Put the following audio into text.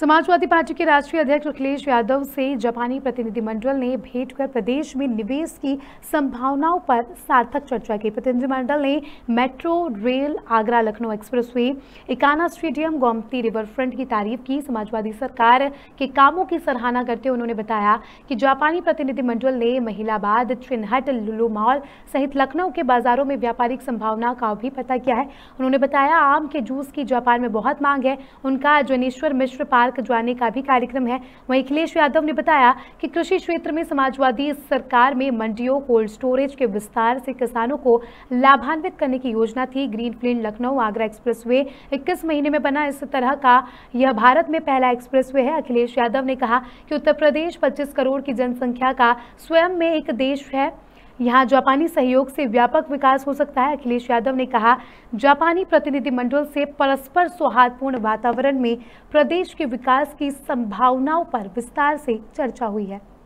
Samajwadi party के राष्ट्रीय अध्यक्ष अखिलेश यादव से जापानी प्रतिनिधिमंडल ने भेंट कर प्रदेश में निवेश की संभावनाओं पर सार्थक चर्चा की प्रतिनिधिमंडल ने metro rail Agra Lucknow expressway Ekana stadium Gomti riverfront की तारीफ की समाजवादी सरकार के कामों की सराहना करते हुए उन्होंने बताया कि जापानी प्रतिनिधिमंडल ने महिलाबाद चिन्हट लुलू मॉल सहित लखनऊ के बाजारों में व्यापारिक संभावना का भी पता किया है उन्होंने बताया आम के जूस की जापान में बहुत मांग है उनका जनेश्वर मिश्र पार पार्क जाने का भी कार्यक्रम है वहीं अखिलेश यादव ने बताया कि कृषि क्षेत्र में समाजवादी सरकार में मंडियों कोल्ड स्टोरेज के विस्तार से किसानों को लाभान्वित करने की योजना थी green plane Lucknow Agra expressway 21 महीने में बना इस तरह का यह भारत में पहला एक्सप्रेस है अखिलेश यादव ने कहा कि उत्तर प्रदेश पच्चीस करोड़ की जनसंख्या का स्वयं में एक देश है यहाँ जापानी सहयोग से व्यापक विकास हो सकता है अखिलेश यादव ने कहा जापानी प्रतिनिधिमंडल से परस्पर सौहार्दपूर्ण वातावरण में प्रदेश के विकास की संभावनाओं पर विस्तार से चर्चा हुई है